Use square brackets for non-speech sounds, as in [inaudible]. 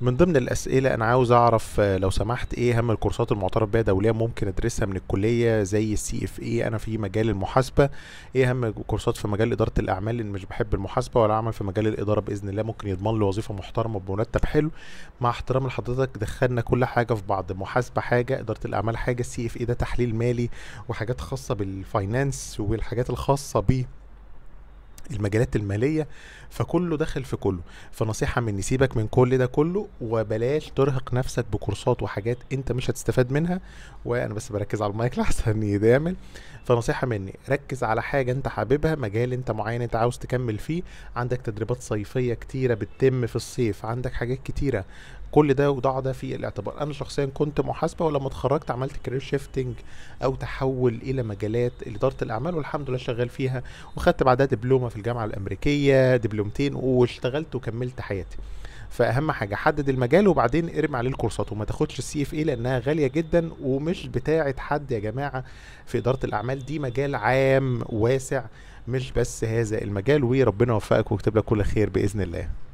من ضمن الأسئلة أنا عاوز أعرف آه، لو سمحت إيه أهم الكورسات المعترف بها دوليا ممكن أدرسها من الكلية زي السي اف اي أنا في مجال المحاسبة إيه أهم الكورسات في مجال إدارة الأعمال لأن مش بحب المحاسبة ولا أعمل في مجال الإدارة بإذن الله ممكن يضمن لي وظيفة محترمة بمرتب حلو مع احترام لحضرتك دخلنا كل حاجة في بعض محاسبة حاجة إدارة الأعمال حاجة السي اف اي ده تحليل مالي وحاجات خاصة بالفاينانس والحاجات الخاصة بيه المجالات الماليه فكله داخل في كله فنصيحه مني سيبك من كل ده كله وبلاش ترهق نفسك بكورسات وحاجات انت مش هتستفاد منها وانا بس بركز على المايك [laughs] لحسن يعمل فنصيحه مني ركز على حاجه انت حاببها مجال انت معين انت عاوز تكمل فيه عندك تدريبات صيفيه كتيره بتتم في الصيف عندك حاجات كتيره كل ده وضع ده في الاعتبار انا شخصيا كنت محاسبه ولما اتخرجت عملت كارير شيفتنج او تحول الى مجالات اداره الاعمال والحمد لله شغال فيها وخدت بعدها دبلومه في الجامعه الامريكيه دبلومتين واشتغلت وكملت حياتي فاهم حاجه حدد المجال وبعدين ارمي عليه الكورسات وما تاخدش السي اف اي لانها غاليه جدا ومش بتاعه حد يا جماعه في اداره الاعمال دي مجال عام واسع مش بس هذا المجال وربنا يوفقك ويكتب لك كل خير باذن الله